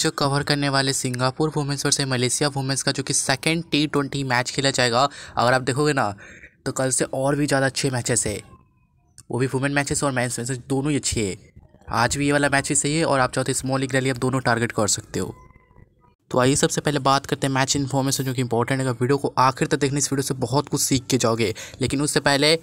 जो कवर करने वाले सिंगापुर वुमेंस से मलेशिया वुमेंस का जो कि सेकेंड टी ट्वेंटी मैच खेला जाएगा अगर आप देखोगे ना तो कल से और भी ज़्यादा अच्छे मैचेस है वो भी वुमेन मैचेस और मैंस मैचेस दोनों ही अच्छे है आज भी ये वाला मैच भी सही है और आप चाहते स्मॉल लीग रैली आप दोनों टारगेट कर सकते हो तो आइए सबसे पहले बात करते हैं मैच इन्फॉर्मेशन जो कि इंपॉर्टेंट है वीडियो को आखिर तक देखने इस वीडियो से बहुत कुछ सीख के जाओगे लेकिन उससे पहले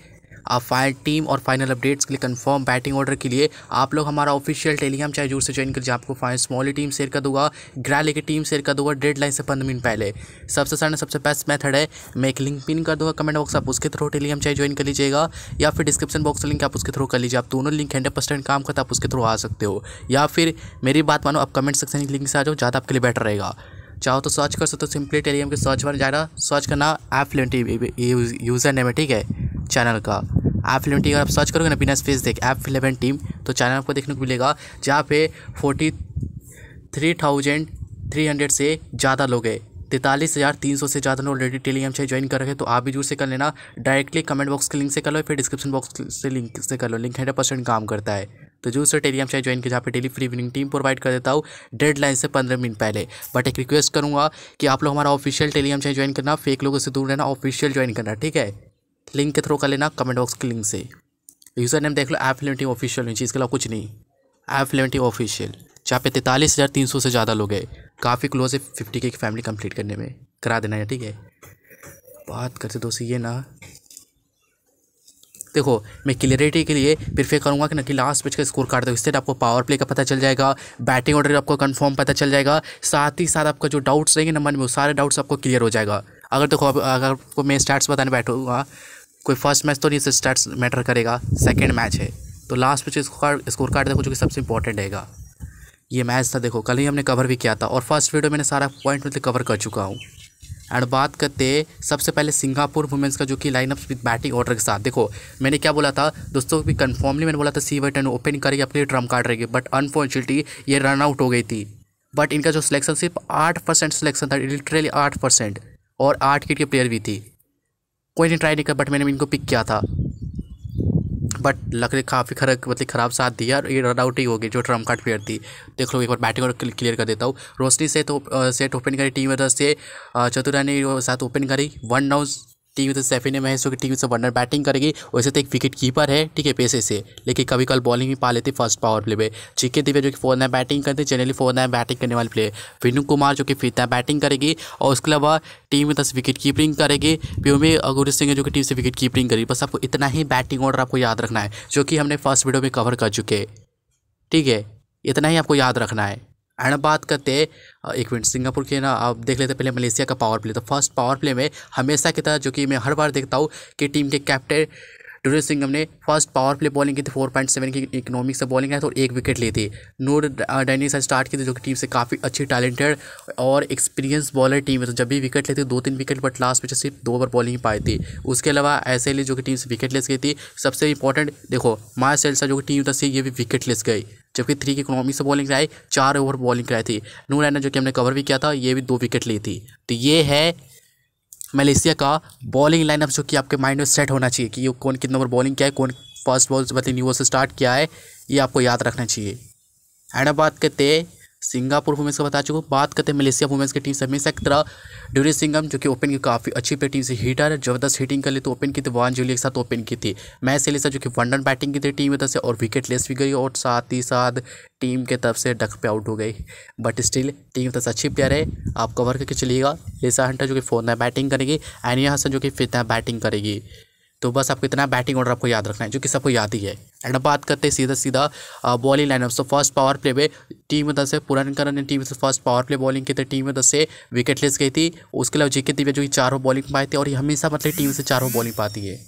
आप फाइल टीम और फाइनल अपडेट्स के लिए कंफर्म बैटिंग ऑर्डर के लिए आप लोग हमारा ऑफिशियल टेलीग्राम चाहे जरूर से ज्वाइन कर आपको फाइन स्मॉली टीम शेयर कर दूंगा ग्रैले की टीम शेयर कर दूंगा डेड लाइन से पंद्रह मिनट पहले सबसे सारा सबसे बेस्ट मेथड है मैं एक लिंक पिन कर दूंगा कमेंट बॉक्स आप उसके थ्रू टेलीग्राम चाहे ज्वाइन कर लीजिएगा या फिर डिस्क्रिप्शन बॉक्स लिंक आप उसके थ्रू कर लीजिए आप दोनों लिंक हंड्रेड परसेंट काम करता आप उसके थ्रू आ सकते हो या फिर मेरी बात मानो आप कमेंट सेक्शन लिंक से आ जाओ ज़्यादा आपके लिए बेटर रहेगा चाहो तो सर्च कर सकते हो सिंपली टेलीग्राम के सर्च बार जाना सर्च करना ऐप लेंटी यूज़र नेम है ठीक है चैनल का ऐप इलेवन टीम अगर आप सर्च करोगे ना बिना स्पेस देख ऐप इलेवन टीम तो चैनल आपको देखने को मिलेगा जहाँ पे forty three thousand three hundred से ज़्यादा लोग हैं तैंतालीस हज़ार तीन सौ से ज़्यादा लोग ऑलरेडी टेलीग्राम से ज्वाइन कर रहे हैं तो आप भी जरूर से कर लेना डायरेक्टली कमेंट बॉक्स के लिंक से कर लो फिर डिस्क्रिप्शन बॉक्स से लिंक से कर लो लिंक हंड्रेड परसेंट काम करता है तो जो उसे टेलीग्राम चाहे ज्वाइन किया जहाँ पे daily free winning team provide कर देता हूँ लाइन से पंद्रह मिनट पहले बट एक रिक्वेस्ट करूँगा कि आप लोग हमारा ऑफिशियल टेलीग्राम चाहे ज्वाइन करना फेक लोगों से दूर रहना ऑफिशियल ज्वाइन करना ठीक है लिंक के थ्रू कर लेना कमेंट बॉक्स के लिंक से यूज़र नेम देख लो ऐप लिमिटी ऑफिशियल नीचे इसके अलावा कुछ नहीं ऐप लिमिटी ऑफिशियल जहाँ पे तैंतालीस हज़ार तीन सौ से ज़्यादा लोग हैं काफ़ी क्लोज है फिफ्टी के फैमिली कंप्लीट करने में करा देना है ठीक है बात करते दोस्त ये ना देखो मैं क्लियरिटी के लिए फिर करूँगा कि ना कि लास्ट मैच का स्कोर काट दो इससे आपको पावर प्ले का पता चल जाएगा बैटिंग ऑर्डर आपको कंफर्म पता चल जाएगा साथ ही साथ आपका जो डाउट्स रहेंगे ना मन में वो सारे डाउट्स आपको क्लियर हो जाएगा अगर देखो अब अगर आपको मैं स्टार्ट्स बताने बैठूँगा कोई फर्स्ट मैच तो नहीं इससे स्टार्ट मैटर करेगा सेकेंड मैच है तो last match score score card देखो जो कि सबसे इंपॉर्टेंट रहेगा ये मैच था देखो कल ही हमने कवर भी किया था और फर्स्ट वीडियो मैंने सारा पॉइंट मतलब कवर कर चुका हूँ एंड बात करते सबसे पहले सिंगापुर वुमेंस का जो कि लाइनअप विद बैटिंग ऑर्डर के साथ देखो मैंने क्या बोला था दोस्तों भी कन्फर्मली मैंने बोला था सी टन ओपनिंग करेगी अपने ट्रम कार्ड रहेगी बट अनफॉर्चुनेटली ये रन आउट हो गई थी बट इनका जो सिलेक्शन सिर्फ आठ परसेंट सिलेक्शन था लिटरली आठ परसेंट और आठ किट के प्लेयर भी थी कोई नहीं ट्राई नहीं कर बट मैंने इनको पिक किया था बट लक ने काफ़ी खराब मतलब ख़राब साथ दिया और ये रन आउट ही हो गई जो ट्रम कार्ड प्लेयर थी देख लो एक बार बैटिंग और क्लियर कर देता हूँ रोशनी से तो सेट ओपन करी टीम से चतुरानी साथ ओपन करी वन नाउस टीम है तो सेफिन महसो की टीम से वनर बैटिंग करेगी वैसे तो एक विकेट कीपर है ठीक है पेशे से लेकिन कभी कल बॉलिंग भी पा लेते फर्स्ट पावर प्ले में चिके दिव्या जो कि फोर नाइन बैटिंग करते जनरली फोर नाइन बैटिंग करने वाले प्लेयर विनू कुमार जो कि फिर नाइन बैटिंग करेगी और उसके अलावा टीम में दस विकेट कीपिंग करेगी प्योमे अगुर सिंह जो कि टीम से विकेट कीपिंग करेगी बस आपको इतना ही बैटिंग ऑर्डर आपको याद रखना है जो कि हमने फर्स्ट वीडियो में कवर कर चुके ठीक है इतना ही आपको याद रखना है एंड बात करते हैं एक मिनट सिंगापुर के ना आप देख लेते पहले मलेशिया का पावर प्ले तो फर्स्ट पावर प्ले में हमेशा की तरह जो कि मैं हर बार देखता हूँ कि टीम के कैप्टन ड्यूरेज सिंह ने फर्स्ट पावर प्ले बॉलिंग की थी फोर पॉइंट सेवन की इकोनॉमिक से बॉलिंग आई थी और एक विकेट ली थी नूर डैनी साहब स्टार्ट की थी जो कि टीम से काफ़ी अच्छी टैलेंटेड और एक्सपीरियंस बॉलर टीम है तो जब भी विकेट लेती दो तीन विकेट बट लास्ट में सिर्फ दो ओवर बॉलिंग ही पाई थी उसके अलावा ऐसे ही जो कि टीम से विकेट लेस गई थी सबसे इंपॉर्टेंट देखो माया सेल्सा जो कि टीम था ये भी विकेट लेस गई जबकि थ्री की इकोनॉमी से बॉलिंग कराई चार ओवर बॉलिंग कराई थी नूर रैना जो कि हमने कवर भी किया था ये भी दो विकेट ली थी तो ये है मलेशिया का बॉलिंग लाइनअप जो कि आपके माइंड में सेट होना चाहिए कि ये कौन कितने नंबर बॉलिंग किया है कौन फर्स्ट बॉल मतलब न्यू से स्टार्ट किया है ये आपको याद रखना चाहिए एंड अब बात करते हैं सिंगापुर वुमेंस का बता चुके हो बात करते हैं मलेशिया वुमेंस की टीम से हमेशा की तरह ड्यूरी सिंगम जो कि ओपन की काफ़ी अच्छी पे टीम से हीटर है जबरदस्त हीटिंग कर ली तो ओपन की थी वान जूलिया के साथ ओपन की थी मैच से लेसा जो कि वन रन बैटिंग की थी टीम की तरफ से और विकेट लेस भी गई और साथ ही साथ टीम के तरफ से डक पे आउट हो गई बट स्टिल टीम तरफ से अच्छी प्लेयर है आप कवर करके चलिएगा लेसा हंटर जो कि फोर्थ बैटिंग करेगी एनिया हसन जो कि फिर बैटिंग करेगी तो बस आपको इतना बैटिंग ऑर्डर आपको याद रखना है जो कि सबको याद ही है एंड बात करते हैं सीधा सीधा bowling lineup so first power play में टीम में दस से पूरा ने टीम से फर्स्ट पावर प्ले बॉलिंग की थी टीम में दस से विकेट लेस गई थी उसके अलावा जेके दिव्या जो कि चारों बॉलिंग पाए थे और हमेशा मतलब टीम से चारों बॉलिंग पाती है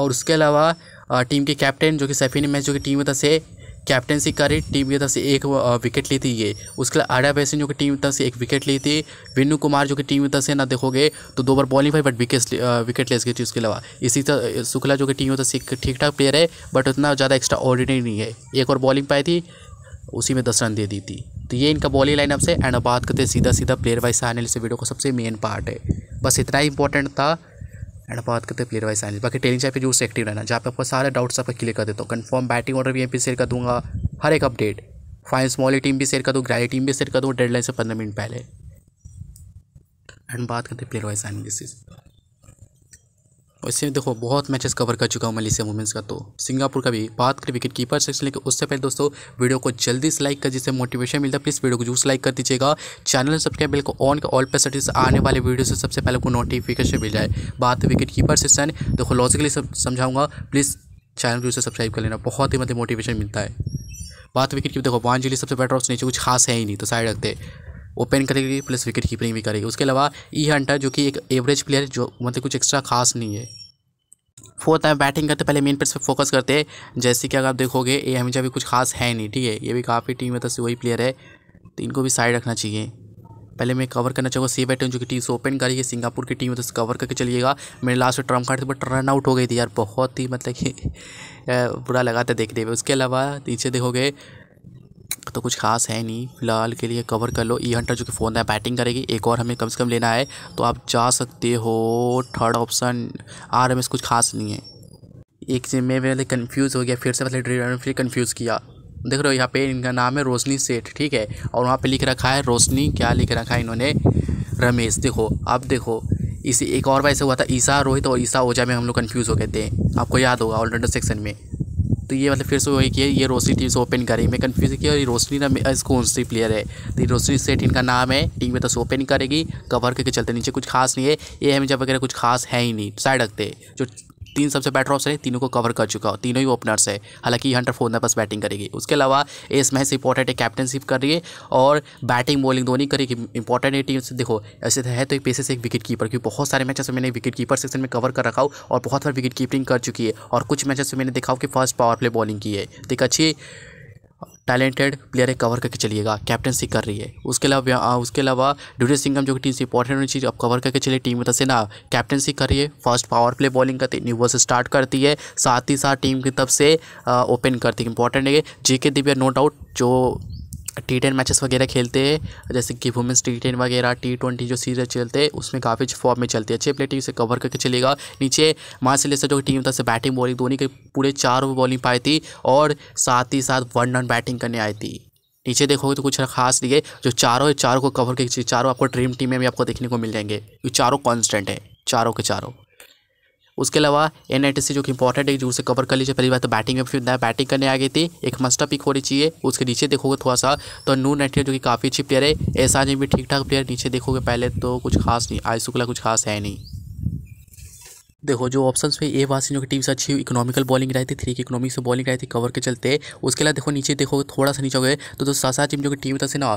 और उसके अलावा टीम के कैप्टन जो कि सैफी ने मैच जो कि टीम में दस से कैप्टनसी करी टीम की तरफ से एक विकेट ली थी ये उसके अलावा आर्या बैसन जो कि टीम की तरफ से एक विकेट ली थी विनू कुमार जो कि टीम की तरफ से ना देखोगे तो दो बार बॉलिंग भाई बट विकेट विकेट ले गई थी उसके अलावा इसी तरह शुक्ला जो कि टीम की तरफ से ठीक ठाक प्लेयर है बट उतना ज़्यादा एक्स्ट्रा ऑर्डिनरी नहीं है एक और बॉलिंग पाई थी उसी में दस रन दे दी थी तो ये इनका बॉलिंग लाइनअप से एंड बात करते सीधा सीधा प्लेयर वाइज आने से वीडियो का सबसे मेन पार्ट है बस इतना ही इंपॉर्टेंट था एंड बात करते हैं प्लेयर वाइज साइनिस बाकी टेलिंग चाहे पे जो से एक्टिव रहना जहाँ पे आपको सारे डाउट्स आपको क्लियर कर देता हूँ कन्फर्म बैटिंग ऑर्डर भी यहाँ पर शेयर कर दूँगा हर एक अपडेट फाइन स्मॉल टीम भी शेयर कर दूँ ग्रैली टीम भी शेयर कर दूँ डेडलाइन से पंद्रह मिनट पहले एंड बात करते हैं प्लेयर वाइज साइनिंग और देखो बहुत मैचेस कवर कर चुका हूँ मलेशिया वुमेंस का तो सिंगापुर का भी बात करें विकेट कीपर सेक्शन लेकर उससे पहले दोस्तों वीडियो को जल्दी से लाइक कर जिससे मोटिवेशन मिलता है प्लीज़ वीडियो को जूस लाइक कर दीजिएगा चैनल सब्सक्राइब बिल्कुल ऑन का ऑल पे सर्टिस आने वाले वीडियो से सबसे पहले को नोटिफिकेशन मिल जाए बात विकेट कीपर सेक्शन देखो लॉजिकली समझाऊंगा प्लीज़ चैनल को उसे सब्सक्राइब कर लेना बहुत ही मतलब मोटिवेशन मिलता है बात विकेट की देखो वांजली सबसे बेटर ऑप्शन नीचे कुछ खास है ही नहीं तो साइड रखते ओपन करेगी प्लस विकेट कीपिंग भी करेगी उसके अलावा ई e हंटर जो कि एक एवरेज प्लेयर जो मतलब कुछ एक्स्ट्रा खास नहीं है फोर्थ टाइम बैटिंग करते पहले मेन पेस पर फोकस करते हैं जैसे कि अगर आप देखोगे ए हमेशा भी कुछ खास है नहीं ठीक है ये भी काफ़ी टीम है तो वही प्लेयर है तो इनको भी साइड रखना चाहिए पहले मैं कवर करना चाहूँगा सी बैटिंग जो कि टीम से ओपन करिए सिंगापुर की टीम है तो कवर करके चलिएगा मेरे लास्ट में trump card but run out हो गई थी यार बहुत ही मतलब कि बुरा लगा था देखते हुए उसके अलावा नीचे देखोगे तो कुछ खास है नहीं फिलहाल के लिए कवर कर लो ई e हंटर जो कि फ़ोन है बैटिंग करेगी एक और हमें कम से कम लेना है तो आप जा सकते हो third option R M S कुछ खास नहीं है एक चीज मैं पहले कन्फ्यूज़ हो गया फिर से मतलब फिर कन्फ्यूज़ किया देख रहे हो यहाँ पे इनका नाम है रोशनी सेठ ठीक है और वहाँ पे लिख रखा है रोशनी क्या लिख रखा है इन्होंने रमेश देखो अब देखो इसी एक और वैसे हुआ था ईसा रोहित और ईसा ओझा में हम लोग कन्फ्यूज़ हो गए थे आपको याद होगा ऑलरेडर सेक्शन में तो ये मतलब फिर से वही किया ये रोशनी टीम से ओपन करी मैं कन्फ्यूज किया ये रोशनी ना कौन सी प्लेयर है तो ये रोशनी सेठ इनका नाम है टीम में तो ओपन करेगी कवर करके चलते नीचे कुछ खास नहीं है ये एम जब वगैरह कुछ खास है ही नहीं साइड रखते जो तीन सबसे बेटर ऑप्शन है तीनों को कवर कर चुका हो तीनों ही ओपनर्स है हालांकि हंटर फोर्नर बस बैटिंग करेगी उसके अलावा एस मैच इंपॉर्टेंट है कैप्टनशिप कर रही है और बैटिंग बॉलिंग दोनों ही करेगी इंपॉर्टेंट है टीम से देखो ऐसे तो है तो एक पेशे से एक विकेट कीपर क्योंकि बहुत सारे मैचेस में मैंने विकेट कीपर सेक्शन में कवर कर रखा हो और बहुत सारे विकेट कीपिंग कर चुकी है और कुछ मैचेस में मैंने देखा हो कि फर्स्ट पावर प्ले बॉलिंग की है तो एक अच्छी टैलेंटेड प्लेयर है कवर करके चलिएगा कैप्टनसी कर रही है उसके अलावा उसके अलावा ड्यूरेस सिंगम जो कि टीम से इंपॉर्टेंट होनी चाहिए अब कवर करके चलिए टीम की तरफ से ना कैप्टनसी कर रही है फर्स्ट पावर प्ले बॉलिंग करती है न्यूवर्स स्टार्ट करती है साथ ही साथ टीम की तरफ से ओपन करती है इंपॉर्टेंट है J K Divya no doubt जो टी टेन मैचेस वगैरह खेलते हैं जैसे कि वुमेंस टी टेन वगैरह टी ट्वेंटी जो सीरीज चलते हैं उसमें काफ़ी फॉर्म में चलती है अच्छे प्लेयर टीम से कवर करके चलेगा नीचे मार्शल से जो टीम था से बैटिंग बॉलिंग दोनों के पूरे चार ओवर बॉलिंग पाई थी और साथ ही साथ वन रन बैटिंग करने आई थी नीचे देखोगे तो कुछ खास नहीं है जो चारों चारों को कवर के चारों आपको ड्रीम टीम में भी आपको देखने को मिल जाएंगे ये चारों कॉन्स्टेंट है चारों के चारों उसके अलावा एन जो कि इंपॉर्टेंट है जो उसे कवर कर लीजिए पहली बात तो बैटिंग में फिर बैटिंग करने आ गई थी एक मस्टा पिक होनी चाहिए उसके नीचे देखोगे थोड़ा सा तो नू नाइटी जो कि काफ़ी अच्छी प्लेयर है ऐसा एस भी ठीक ठाक प्लेयर नीचे देखोगे पहले तो कुछ खास नहीं आयुष शुक्ला कुछ खास है नहीं देखो जो ऑप्शन में ए वासिन की टीम से अच्छी इकोनॉमिकल बॉलिंग रही थी थ्री की इकोनॉमिक से बॉलिंग रही थी कवर के चलते उसके अलावा देखो नीचे देखो थोड़ा सा नीचे हो गए तो दोस्तों सासा टीम जो की टीम था से ना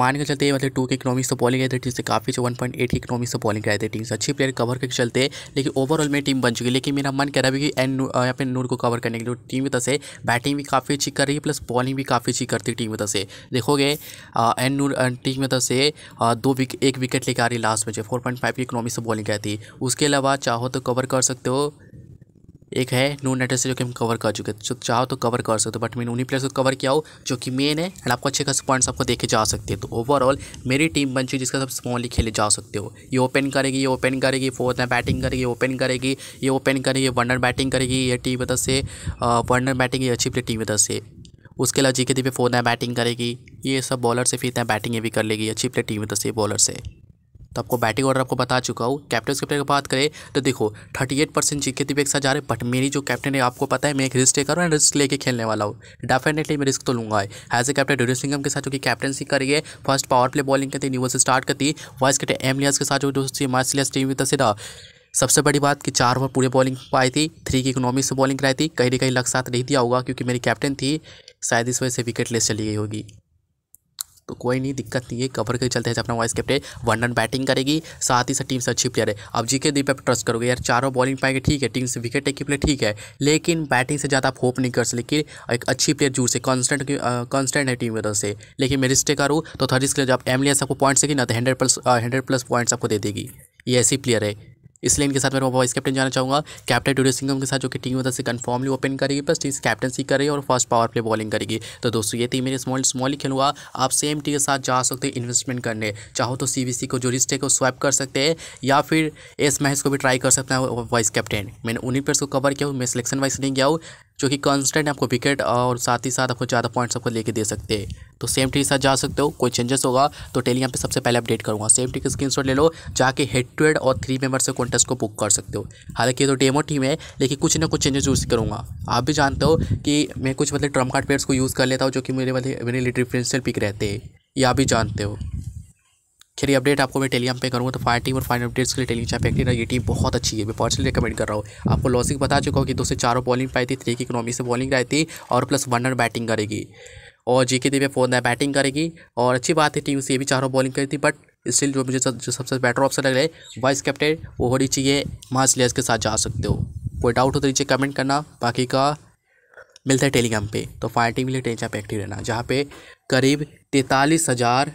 मान के चलते मतलब टू के इकोनॉमिक से बॉलिंग रहे थे टीम से काफ़ी वन पॉइंट एट की इकोनॉमिक से बॉलिंग रहे थे टीम से अच्छी प्लेयर कवर के चलते लेकिन ओवरऑल मेरी टीम बन चुकी लेकिन मेरा मन कह रहा है कि एन यहाँ पे नूर को कवर करने के लिए टीम तो की से बैटिंग भी काफ़ी अच्छी कर रही है प्लस बॉलिंग भी काफ़ी अच्छी करती टीम की से देखोगे एन नूर टीम की से दो विक एक विकेट लेकर आ रही लास्ट में जो फोर पॉइंट फाइव की इकोनॉमिक से बॉलिंग रहती थी उसके अलावा चाहो तो कवर कर सकते हो एक है नो नून से जो कि हम कवर कर चुके जो तो चाहो तो कवर कर सकते हो बट मैंने उन्हीं प्लेयर्स को कवर किया हो जो कि मेन है एंड आपको अच्छे खास पॉइंट्स आपको देखे जा सकते हैं तो ओवरऑल मेरी टीम बन चुकी जिसका सब स्मॉली खेले जा सकते हो ये ओपन करेगी ये ओपन करेगी फोर्थ में बैटिंग करेगी ओपन करेगी ये ओपन करेगी वनर बैटिंग करेगी ये टीम इधर से वनर बैटिंग ये अच्छी प्ले टीम इधर से उसके अलावा जी के दी पे फोर्थ में बैटिंग करेगी ये सब बॉलर से फिर बैटिंग ये भी कर लेगी अच्छी प्ले टीम इधर से बॉलर से तो आपको बैटिंग ऑर्डर आपको बता चुका हूँ कैप्टन कैप्टन की बात करें तो देखो थर्टी एट परसेंट जी के साथ जा रहे बट मेरी जो कैप्टन है आपको पता है मैं एक रिस्क टेकर हूँ एंड रिस्क लेके खेलने वाला हूँ डेफिनेटली मैं रिस्क तो लूँगा एज ए कैप्टन ड्यूरियर सिंगम के साथ जो कि कैप्टनसी करिए फर्स्ट पावर प्ले बॉलिंग करती न्यूवर्स स्टार्ट करती वाइस कैप्टन एम लियास के साथ जो दोस्ती मार्सलियस टीम था सीधा सबसे बड़ी बात कि चार ओवर पूरे बॉलिंग पाई थी थ्री की इकोनॉमी से बॉलिंग कराई थी कहीं ना कहीं लग साथ नहीं दिया होगा क्योंकि मेरी कैप्टन थी शायद इस वजह से विकेट लेस चली गई होगी तो कोई नहीं दिक्कत नहीं है कवर के चलते हैं अपना vice captain one run batting करेगी साथ ही साथ टीम से अच्छी प्लेयर है अब जी के दीप पर ट्रस्ट करोगे यार चारों बॉलिंग पाएंगे ठीक है टीम से विकेट टेक प्लेयर ठीक है लेकिन बैटिंग से ज़्यादा आप होप नहीं कर सकते एक अच्छी प्लेयर जूर से कॉन्स्टेंट कॉन्स्टेंट है टीम की तरफ से लेकिन मैं रिस्टे करूँ तो थर्ड स्केल जब एम लिया आपको पॉइंट्स देगी ना तो hundred plus hundred plus points आपको दे देगी ये ऐसी प्लेयर है इसलिए इनके साथ मैं वाइस कैप्टन जाना चाहूँगा कैप्टन ड्यूरियो सिंह उनके साथ जो कि टीम मदद से कन्फर्मली ओपन करेगी बस टीम कैप्टनसी करेगी और फर्स्ट पावर प्ले बॉलिंग करेगी तो दोस्तों ये थी मेरे स्मॉल स्मॉल ही हुआ आप सेम टीम के साथ जा सकते हैं इन्वेस्टमेंट करने चाहो तो सी को जो रिस्ट है को स्वैप कर सकते हैं या फिर एस महेश को भी ट्राई कर सकते हैं वाइस कैप्टन मैंने उन्हीं प्लेयर्स को कवर किया मैं सिलेक्शन वाइज नहीं गया हूँ जो कि कॉन्स्टेंट आपको विकेट और साथ ही साथ आपको ज़्यादा पॉइंट्स आपको लेके दे सकते हैं तो सेम टी के साथ जा सकते हो कोई चेंजेस होगा तो टेली यहाँ पे सबसे पहले अपडेट करूँगा सेम टी का स्क्रीन ले लो जाके हेड टू हेड और थ्री मेंबर से कॉन्टेस्ट को बुक कर सकते हो हालांकि ये तो डेमो टीम है लेकिन कुछ ना कुछ चेंजेस यूज़ करूँगा आप भी जानते हो कि मैं कुछ मतलब ट्रम कार्ड पेयर्स को यूज़ कर लेता हूँ जो कि मेरे मतलब मेरे लिए डिफ्रेंशियल पिक रहते हैं ये आप भी जानते हो खैर अपडेट आपको मैं टेलीग्राम पे करूँगा तो फायर टीम और फाइनल अपडेट्स के लिए टेली चाहे एक्टिव ये टीम बहुत अच्छी है मैं पर्सनली रिकमेंड कर रहा हूँ आपको लॉसिक बता चुका हूँ कि दो से चारों बॉलिंग पाई थी थ्री की इकोनॉमी से बॉलिंग आई थी और प्लस वन रन बैटिंग करेगी और जी के फोर फोन बैटिंग करेगी और अच्छी बात है टीम से ये भी चारों बॉलिंग करी थी बट स्टिल जो मुझे जो सबसे बेटर ऑप्शन लग रहा है वाइस कैप्टन वो होनी चाहिए मार्स लेयर्स के साथ जा सकते हो कोई डाउट हो तो नीचे कमेंट करना बाकी का मिलता है टेलीग्राम पे तो फाइटिंग के लिए टेलीग्राम पे एक्टिव रहना जहाँ पे करीब तैंतालीस हज़ार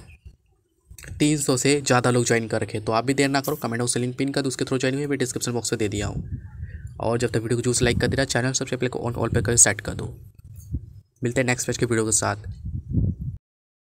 तीन सौ से ज़्यादा लोग ज्वाइन कर रखे तो आप भी देर ना करो कमेंट उससे लिंक पिन कर उसके थ्रू ज्वाइन हुए मैं डिस्क्रिप्शन बॉक्स में दे दिया हूँ और जब तक वीडियो को जूस लाइक कर देना चैनल सबसे पहले ऑन ऑल पे कर सेट कर दो मिलते हैं नेक्स्ट पेज के वीडियो के साथ